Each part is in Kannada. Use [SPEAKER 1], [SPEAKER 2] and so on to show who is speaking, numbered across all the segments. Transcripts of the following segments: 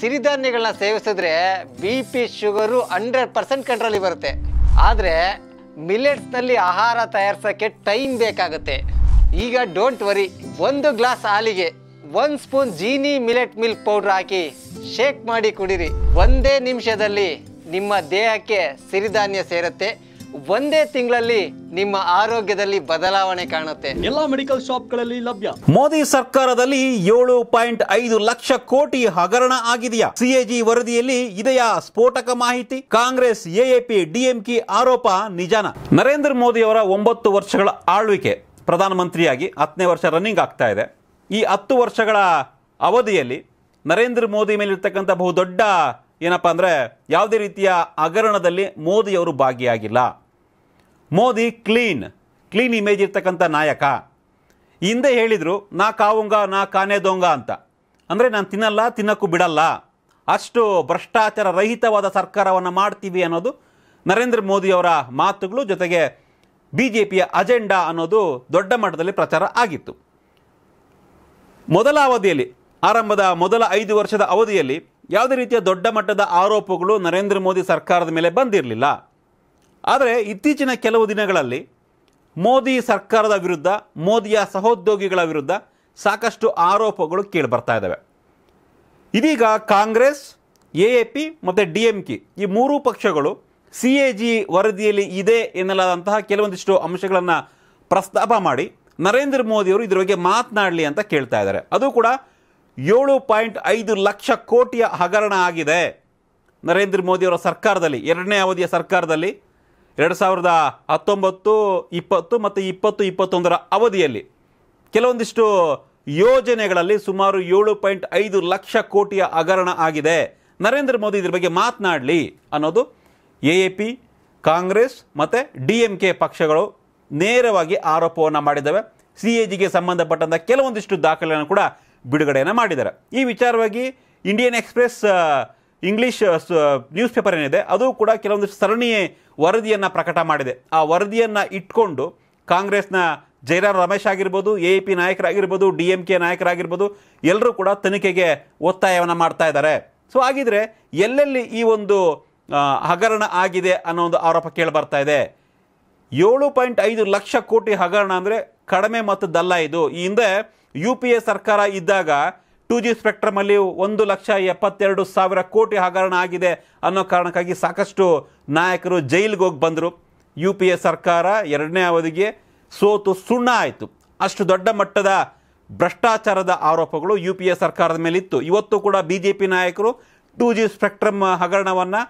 [SPEAKER 1] ಸಿರಿಧಾನ್ಯಗಳನ್ನ ಸೇವಿಸಿದ್ರೆ B P sugar hundred percent ಕಂಟ್ರೋಲಿಗೆ ಬರುತ್ತೆ ಆದರೆ ಮಿಲೆಟ್ಸ್ನಲ್ಲಿ ಆಹಾರ ತಯಾರಿಸೋಕ್ಕೆ ಟೈಮ್ ಬೇಕಾಗುತ್ತೆ ಈಗ ಡೋಂಟ್ ವರಿ ಒಂದು ಗ್ಲಾಸ್ ಹಾಲಿಗೆ ಒಂದು spoon Jeeni millet milk powder shake ಶೇಕ್ ಮಾಡಿ ಕುಡಿರಿ ಒಂದೇ ನಿಮಿಷದಲ್ಲಿ ನಿಮ್ಮ ದೇಹಕ್ಕೆ ಸಿರಿಧಾನ್ಯ ಸೇರುತ್ತೆ ಒಂದೇ ತಿಂಗಳಲ್ಲಿ ನಿಮ್ಮ ಆರೋಗ್ಯದಲ್ಲಿ ಬದಲಾವಣೆ ಕಾಣುತ್ತೆ ಎಲ್ಲಾ ಮೆಡಿಕಲ್ ಶಾಪ್ಗಳಲ್ಲಿ ಲಭ್ಯ ಮೋದಿ ಸರ್ಕಾರದಲ್ಲಿ ಏಳು ಪಾಯಿಂಟ್ ಐದು ಲಕ್ಷ ಕೋಟಿ ಹಗರಣ ಆಗಿದೆಯಾ ಸಿಎಜಿ ವರದಿಯಲ್ಲಿ ಇದೆಯಾ ಸ್ಫೋಟಕ ಮಾಹಿತಿ ಕಾಂಗ್ರೆಸ್ ಎಎಪಿ ಡಿಎಂಕೆ ಆರೋಪ ನಿಜಾನ ನರೇಂದ್ರ ಮೋದಿ ಅವರ ಒಂಬತ್ತು ವರ್ಷಗಳ ಆಳ್ವಿಕೆ ಪ್ರಧಾನಮಂತ್ರಿಯಾಗಿ ಹತ್ತನೇ ವರ್ಷ ರನ್ನಿಂಗ್ ಆಗ್ತಾ ಇದೆ ಈ ಹತ್ತು ವರ್ಷಗಳ ಅವಧಿಯಲ್ಲಿ ನರೇಂದ್ರ ಮೋದಿ ಮೇಲಿರ್ತಕ್ಕಂಥ ಬಹುದೊಡ್ಡ ಏನಪ್ಪ ಅಂದರೆ ಯಾವುದೇ ರೀತಿಯ ಹಗರಣದಲ್ಲಿ ಮೋದಿಯವರು ಭಾಗಿಯಾಗಿಲ್ಲ ಮೋದಿ ಕ್ಲೀನ್ ಕ್ಲೀನ್ ಇಮೇಜ್ ಇರ್ತಕ್ಕಂಥ ನಾಯಕ ಹಿಂದೆ ಹೇಳಿದರು ನಾ ಕಾವುಂಗ ನಾ ಕಾನೇ ದೊಂಗ ಅಂತ ಅಂದರೆ ನಾನು ತಿನ್ನಲ್ಲ ತಿನ್ನೋಕ್ಕೂ ಬಿಡಲ್ಲ ಅಷ್ಟು ಭ್ರಷ್ಟಾಚಾರ ರಹಿತವಾದ ಸರ್ಕಾರವನ್ನು ಮಾಡ್ತೀವಿ ಅನ್ನೋದು ನರೇಂದ್ರ ಮೋದಿಯವರ ಮಾತುಗಳು ಜೊತೆಗೆ ಬಿ ಜೆ ಪಿಯ ಅಜೆಂಡಾ ಅನ್ನೋದು ದೊಡ್ಡ ಮಟ್ಟದಲ್ಲಿ ಪ್ರಚಾರ ಆಗಿತ್ತು ಮೊದಲ ಅವಧಿಯಲ್ಲಿ ಆರಂಭದ ಮೊದಲ ಐದು ವರ್ಷದ ಅವಧಿಯಲ್ಲಿ ಯಾವುದೇ ರೀತಿಯ ದೊಡ್ಡ ಮಟ್ಟದ ಆರೋಪಗಳು ನರೇಂದ್ರ ಮೋದಿ ಸರ್ಕಾರದ ಮೇಲೆ ಬಂದಿರಲಿಲ್ಲ ಆದರೆ ಇತ್ತೀಚಿನ ಕೆಲವು ದಿನಗಳಲ್ಲಿ ಮೋದಿ ಸರ್ಕಾರದ ವಿರುದ್ಧ ಮೋದಿಯ ಸಹೋದ್ಯೋಗಿಗಳ ವಿರುದ್ಧ ಸಾಕಷ್ಟು ಆರೋಪಗಳು ಕೇಳಿ ಬರ್ತಾ ಇದ್ದಾವೆ ಇದೀಗ ಕಾಂಗ್ರೆಸ್ ಎ ಎ ಪಿ ಮತ್ತು ಡಿ ಎಂ ಕೆ ಈ ಮೂರೂ ಪಕ್ಷಗಳು ಸಿ ಎ ಜಿ ವರದಿಯಲ್ಲಿ ಇದೆ ಎನ್ನಲಾದಂತಹ ಕೆಲವೊಂದಿಷ್ಟು ಅಂಶಗಳನ್ನು ಪ್ರಸ್ತಾಪ ಮಾಡಿ ನರೇಂದ್ರ ಮೋದಿಯವರು ಇದರ ಬಗ್ಗೆ ಮಾತನಾಡಲಿ ಅಂತ ಕೇಳ್ತಾ ಇದ್ದಾರೆ ಅದು ಕೂಡ ಏಳು ಪಾಯಿಂಟ್ ಐದು ಲಕ್ಷ ಕೋಟಿಯ ಹಗರಣ ಆಗಿದೆ ನರೇಂದ್ರ ಮೋದಿಯವರ ಸರ್ಕಾರದಲ್ಲಿ ಎರಡನೇ ಅವಧಿಯ ಸರ್ಕಾರದಲ್ಲಿ ಎರಡು ಸಾವಿರದ ಹತ್ತೊಂಬತ್ತು ಇಪ್ಪತ್ತು ಮತ್ತು ಇಪ್ಪತ್ತು ಇಪ್ಪತ್ತೊಂದರ ಅವಧಿಯಲ್ಲಿ ಕೆಲವೊಂದಿಷ್ಟು ಯೋಜನೆಗಳಲ್ಲಿ ಸುಮಾರು ಏಳು ಪಾಯಿಂಟ್ ಐದು ಲಕ್ಷ ಕೋಟಿಯ ಹಗರಣ ಆಗಿದೆ ನರೇಂದ್ರ ಮೋದಿ ಇದ್ರ ಬಗ್ಗೆ ಮಾತನಾಡಲಿ ಅನ್ನೋದು ಎ ಎ ಪಿ ಕಾಂಗ್ರೆಸ್ ಮತ್ತು ಡಿ ಎಂ ಕೆ ಪಕ್ಷಗಳು ನೇರವಾಗಿ ಆರೋಪವನ್ನು ಮಾಡಿದ್ದಾವೆ ಸಿ ಎ ಜಿಗೆ ಸಂಬಂಧಪಟ್ಟಂಥ ಕೆಲವೊಂದಿಷ್ಟು ದಾಖಲೆಗಳನ್ನು ಕೂಡ ಬಿಡುಗಡೆಯನ್ನು ಮಾಡಿದ್ದಾರೆ ಈ ವಿಚಾರವಾಗಿ Indian Express English newspaper ಏನಿದೆ ಅದು ಕೂಡ ಕೆಲವೊಂದು ಸರಣಿ ವರದಿಯನ್ನು ಪ್ರಕಟ ಮಾಡಿದೆ ಆ ವರದಿಯನ್ನು ಇಟ್ಕೊಂಡು ಕಾಂಗ್ರೆಸ್ನ ಜಯರಾಮ್ ರಮೇಶ್ ಆಗಿರ್ಬೋದು ಎ ಪಿ ನಾಯಕರಾಗಿರ್ಬೋದು ಡಿ ಎಮ್ ಕೆ ನಾಯಕರಾಗಿರ್ಬೋದು ಎಲ್ಲರೂ ಕೂಡ ತನಿಖೆಗೆ ಒತ್ತಾಯವನ್ನು ಮಾಡ್ತಾ ಇದ್ದಾರೆ ಸೊ ಹಾಗಿದ್ರೆ ಎಲ್ಲೆಲ್ಲಿ ಈ ಒಂದು ಹಗರಣ ಆಗಿದೆ ಅನ್ನೋ ಒಂದು ಆರೋಪ ಕೇಳಿಬರ್ತಾ ಇದೆ ಏಳು ಪಾಯಿಂಟ್ ಐದು ಲಕ್ಷ ಕೋಟಿ ಹಗರಣ ಅಂದರೆ ಕಡಿಮೆ ದಲ್ಲ ಇದು ಈ ಹಿಂದೆ ಯು ಪಿ ಎ ಸರ್ಕಾರ ಇದ್ದಾಗ ಟೂ ಜಿ ಸ್ಪೆಕ್ಟ್ರಮಲ್ಲಿ ಒಂದು ಲಕ್ಷ ಎಪ್ಪತ್ತೆರಡು ಸಾವಿರ ಕೋಟಿ ಹಗರಣ ಆಗಿದೆ ಅನ್ನೋ ಕಾರಣಕ್ಕಾಗಿ ಸಾಕಷ್ಟು ನಾಯಕರು ಜೈಲಿಗೆ ಹೋಗಿ ಬಂದರು ಯು ಪಿ ಎ ಸರ್ಕಾರ ಎರಡನೇ ಅವಧಿಗೆ ಸೋತು ಸುಣ್ಣ ಆಯಿತು ಅಷ್ಟು ದೊಡ್ಡ ಮಟ್ಟದ ಭ್ರಷ್ಟಾಚಾರದ ಆರೋಪಗಳು ಯು ಪಿ ಎ ಸರ್ಕಾರದ ಮೇಲಿತ್ತು ಇವತ್ತು ಕೂಡ ಬಿ ಜೆ ಪಿ ನಾಯಕರು ಟೂ ಜಿ ಸ್ಪೆಕ್ಟ್ರಮ್ ಹಗರಣವನ್ನು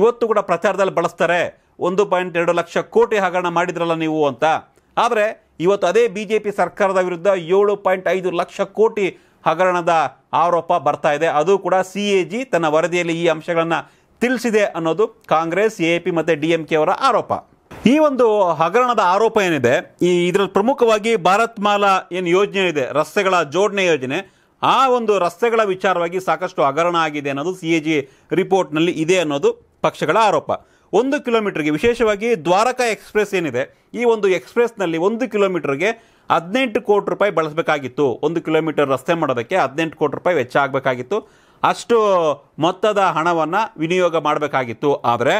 [SPEAKER 1] ಇವತ್ತು ಕೂಡ ಪ್ರಚಾರದಲ್ಲಿ ಬಳಸ್ತಾರೆ ಒಂದು ಪಾಯಿಂಟ್ ಎರಡು ಲಕ್ಷ ಕೋಟಿ ಹಗರಣ ಮಾಡಿದ್ರಲ್ಲ ನೀವು ಅಂತ ಆದರೆ ಇವತ್ತು ಅದೇ ಬಿ ಜೆ ಪಿ ಸರ್ಕಾರದ ವಿರುದ್ಧ ಏಳು ಪಾಯಿಂಟ್ ಐದು ಲಕ್ಷ ಕೋಟಿ ಹಗರಣದ ಆರೋಪ ಬರ್ತಾ ಇದೆ ಅದು ಕೂಡ ಸಿ ಎ ಜಿ ತನ್ನ ವರದಿಯಲ್ಲಿ ಈ ಅಂಶಗಳನ್ನು ತಿಳಿಸಿದೆ ಅನ್ನೋದು ಕಾಂಗ್ರೆಸ್ ಎ ಪಿ ಮತ್ತು ಡಿ ಎಂ ಕೆ ಅವರ ಆರೋಪ ಈ ಒಂದು ಹಗರಣದ ಆರೋಪ ಏನಿದೆ ಈ ಇದರಲ್ಲಿ ಪ್ರಮುಖವಾಗಿ ಭಾರತ್ ಮಾಲಾ ಏನು ಯೋಜನೆ ಇದೆ ರಸ್ತೆಗಳ ಜೋಡಣೆ ಯೋಜನೆ ಆ ಒಂದು ರಸ್ತೆಗಳ ವಿಚಾರವಾಗಿ ಸಾಕಷ್ಟು ಹಗರಣ ಆಗಿದೆ ಅನ್ನೋದು ಸಿ ಎ ಜಿ ರಿಪೋರ್ಟ್ನಲ್ಲಿ ಇದೆ ಅನ್ನೋದು ಪಕ್ಷಗಳ ಆರೋಪ ಒಂದು ಕಿಲೋಮೀಟ್ರಿಗೆ ವಿಶೇಷವಾಗಿ ದ್ವಾರಕಾ ಎಕ್ಸ್ಪ್ರೆಸ್ ಏನಿದೆ ಈ ಒಂದು ಎಕ್ಸ್ಪ್ರೆಸ್ನಲ್ಲಿ ಒಂದು ಕಿಲೋಮೀಟ್ರಿಗೆ ಹದಿನೆಂಟು ಕೋಟಿ ರೂಪಾಯಿ ಬಳಸಬೇಕಾಗಿತ್ತು ಒಂದು ಕಿಲೋಮೀಟರ್ ರಸ್ತೆ ಮಾಡೋದಕ್ಕೆ ಹದಿನೆಂಟು ಕೋಟಿ ರೂಪಾಯಿ ವೆಚ್ಚ ಆಗಬೇಕಾಗಿತ್ತು ಅಷ್ಟು ಮೊತ್ತದ ಹಣವನ್ನು ವಿನಿಯೋಗ ಮಾಡಬೇಕಾಗಿತ್ತು ಆದರೆ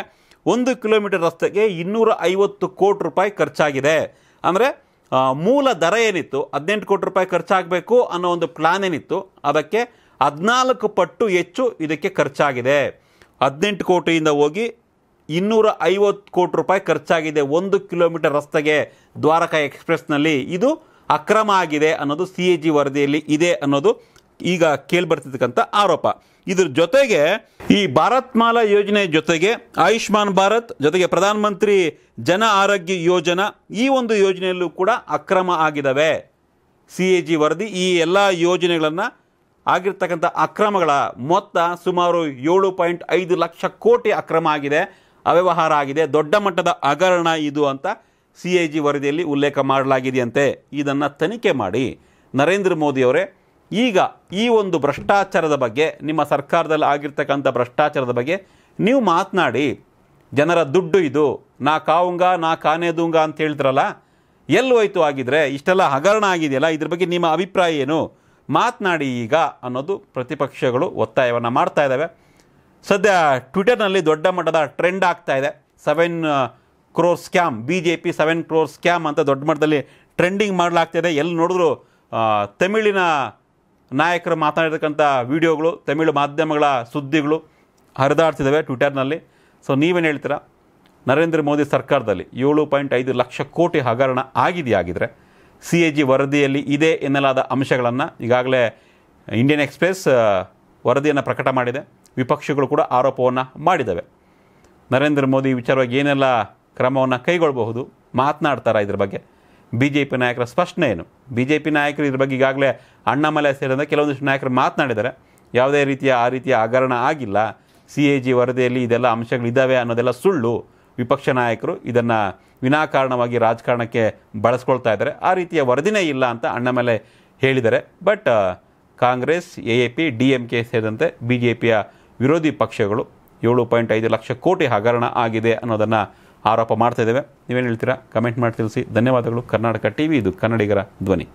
[SPEAKER 1] ಒಂದು ಕಿಲೋಮೀಟರ್ ರಸ್ತೆಗೆ ಇನ್ನೂರ ಐವತ್ತು ಕೋಟಿ ರೂಪಾಯಿ ಖರ್ಚಾಗಿದೆ ಅಂದರೆ ಮೂಲ ದರ ಏನಿತ್ತು ಹದಿನೆಂಟು ಕೋಟಿ ರೂಪಾಯಿ ಖರ್ಚಾಗಬೇಕು ಅನ್ನೋ ಒಂದು ಪ್ಲ್ಯಾನ್ ಏನಿತ್ತು ಅದಕ್ಕೆ ಹದಿನಾಲ್ಕು ಪಟ್ಟು ಹೆಚ್ಚು ಇದಕ್ಕೆ ಖರ್ಚಾಗಿದೆ ಹದಿನೆಂಟು ಕೋಟಿಯಿಂದ ಹೋಗಿ ಇನ್ನೂರ ಐವತ್ತು ಕೋಟಿ ರೂಪಾಯಿ ಖರ್ಚಾಗಿದೆ ಒಂದು ಕಿಲೋಮೀಟರ್ ರಸ್ತೆಗೆ ದ್ವಾರಕಾ ಎಕ್ಸ್ಪ್ರೆಸ್ನಲ್ಲಿ ಇದು ಅಕ್ರಮ ಆಗಿದೆ ಅನ್ನೋದು ಸಿ ಎ ಜಿ ವರದಿಯಲ್ಲಿ ಇದೆ ಅನ್ನೋದು ಈಗ ಕೇಳ್ಬರ್ತಿರ್ತಕ್ಕಂಥ ಆರೋಪ ಇದ್ರ ಜೊತೆಗೆ ಈ ಭಾರತ್ ಮಾಲಾ ಯೋಜನೆ ಜೊತೆಗೆ ಆಯುಷ್ಮಾನ್ ಭಾರತ್ ಜೊತೆಗೆ ಪ್ರಧಾನಮಂತ್ರಿ ಜನ ಆರೋಗ್ಯ ಯೋಜನಾ ಈ ಒಂದು ಯೋಜನೆಯಲ್ಲೂ ಕೂಡ ಅಕ್ರಮ ಆಗಿದ್ದಾವೆ ಸಿ ಎ ಜಿ ವರದಿ ಈ ಎಲ್ಲ ಯೋಜನೆಗಳನ್ನು ಆಗಿರ್ತಕ್ಕಂಥ ಅಕ್ರಮಗಳ ಮೊತ್ತ ಸುಮಾರು ಏಳು ಪಾಯಿಂಟ್ ಐದು ಲಕ್ಷ ಕೋಟಿ ಅಕ್ರಮ ಆಗಿದೆ ಅವ್ಯವಹಾರ ಆಗಿದೆ ದೊಡ್ಡ ಮಟ್ಟದ ಹಗರಣ ಇದು ಅಂತ ಸಿ ಎ ಜಿ ವರದಿಯಲ್ಲಿ ಉಲ್ಲೇಖ ಮಾಡಲಾಗಿದೆಯಂತೆ ಇದನ್ನು ತನಿಖೆ ಮಾಡಿ ನರೇಂದ್ರ ಮೋದಿಯವರೇ ಈಗ ಈ ಒಂದು ಭ್ರಷ್ಟಾಚಾರದ ಬಗ್ಗೆ ನಿಮ್ಮ ಸರ್ಕಾರದಲ್ಲಿ ಆಗಿರ್ತಕ್ಕಂಥ ಭ್ರಷ್ಟಾಚಾರದ ಬಗ್ಗೆ ನೀವು ಮಾತನಾಡಿ ಜನರ ದುಡ್ಡು ಇದು ನಾ ಕಾವುಂಗ ನಾ ಕಾನೇದುಂಗ ಅಂತ ಹೇಳ್ತಾರಲ್ಲ ಎಲ್ಲಿ ಹೋಯ್ತು ಆಗಿದ್ರೆ ಇಷ್ಟೆಲ್ಲ ಹಗರಣ ಆಗಿದೆಯಲ್ಲ ಇದ್ರ ಬಗ್ಗೆ ನಿಮ್ಮ ಅಭಿಪ್ರಾಯ ಏನು ಮಾತನಾಡಿ ಈಗ ಅನ್ನೋದು ಪ್ರತಿಪಕ್ಷಗಳು ಒತ್ತಾಯವನ್ನು ಮಾಡ್ತಾ ಇದ್ದಾವೆ ಸದ್ಯ ಟ್ವಿಟರ್ನಲ್ಲಿ ದೊಡ್ಡ ಮಟ್ಟದ ಟ್ರೆಂಡ್ ಆಗ್ತಾ ಇದೆ seven crore scam B J P seven crore scam ಅಂತ ದೊಡ್ಡ ಮಟ್ಟದಲ್ಲಿ ಟ್ರೆಂಡಿಂಗ್ ಮಾಡಲಾಗ್ತಾಯಿದೆ ಎಲ್ಲಿ ನೋಡಿದ್ರು ತಮಿಳಿನ ನಾಯಕರು ಮಾತನಾಡಿರ್ತಕ್ಕಂಥ ವಿಡಿಯೋಗಳು ತಮಿಳು ಮಾಧ್ಯಮಗಳ ಸುದ್ದಿಗಳು ಹರಿದಾಡ್ತಿದ್ದಾವೆ ಟ್ವಿಟರ್ನಲ್ಲಿ ಸೊ ನೀವೇನು ಹೇಳ್ತೀರಾ ನರೇಂದ್ರ ಮೋದಿ ಸರ್ಕಾರದಲ್ಲಿ ಏಳು ಪಾಯಿಂಟ್ ಐದು ಲಕ್ಷ ಕೋಟಿ ಹಗರಣ ಆಗಿದೆಯಾಗಿದ್ದರೆ ಸಿ ಎ ಜಿ ವರದಿಯಲ್ಲಿ ಇದೆ ಎನ್ನಲಾದ ಅಂಶಗಳನ್ನು ಈಗಾಗಲೇ ಇಂಡಿಯನ್ ಎಕ್ಸ್ಪ್ರೆಸ್ ವರದಿಯನ್ನು ಪ್ರಕಟ ಮಾಡಿದೆ ವಿಪಕ್ಷಗಳು ಕೂಡ ಆರೋಪವನ್ನು ಮಾಡಿದ್ದಾವೆ ನರೇಂದ್ರ ಮೋದಿ ವಿಚಾರವಾಗಿ ಏನೆಲ್ಲ ಕ್ರಮವನ್ನು ಕೈಗೊಳ್ಳಬಹುದು ಮಾತನಾಡ್ತಾರ ಇದ್ರ ಬಗ್ಗೆ ಬಿ ಜೆ ಪಿ ನಾಯಕರ ಸ್ಪಷ್ಟನೆ ಏನು ಬಿ ಜೆ ಪಿ ನಾಯಕರು ಇದ್ರ ಬಗ್ಗೆ ಈಗಾಗಲೇ ಅಣ್ಣಾಮಲೆ ಸೇರಿದಂತೆ ಕೆಲವೊಂದಿಷ್ಟು ನಾಯಕರು ಮಾತನಾಡಿದ್ದಾರೆ ಯಾವುದೇ ರೀತಿಯ ಆ ರೀತಿಯ ಹಗರಣ ಆಗಿಲ್ಲ ಸಿ ಎ ಜಿ ವರದಿಯಲ್ಲಿ ಇದೆಲ್ಲ ಅಂಶಗಳಿದ್ದಾವೆ ಅನ್ನೋದೆಲ್ಲ ಸುಳ್ಳು ವಿಪಕ್ಷ ನಾಯಕರು ಇದನ್ನು ವಿನಾಕಾರಣವಾಗಿ ರಾಜಕಾರಣಕ್ಕೆ ಬಳಸ್ಕೊಳ್ತಾ ಇದ್ದಾರೆ ಆ ರೀತಿಯ ವರದಿನೇ ಇಲ್ಲ ಅಂತ ಅಣ್ಣಾಮಲೆ ಹೇಳಿದ್ದಾರೆ but Congress A A P D M K ಸೇರಿದಂತೆ ಬಿ ಜೆ ಪಿಯ ವಿರೋಧಿ ಪಕ್ಷಗಳು ಏಳು ಪಾಯಿಂಟ್ ಐದು ಲಕ್ಷ ಕೋಟಿ ಹಗರಣ ಆಗಿದೆ ಅನ್ನೋದನ್ನು ಆರೋಪ ಮಾಡ್ತಾ ಇದ್ದೇವೆ ನೀವೇನು ಹೇಳ್ತೀರಾ ಕಮೆಂಟ್ ಮಾಡಿ ತಿಳಿಸಿ ಧನ್ಯವಾದಗಳು ಕರ್ನಾಟಕ ಟಿ ವಿ ಇದು ಕನ್ನಡಿಗರ ಧ್ವನಿ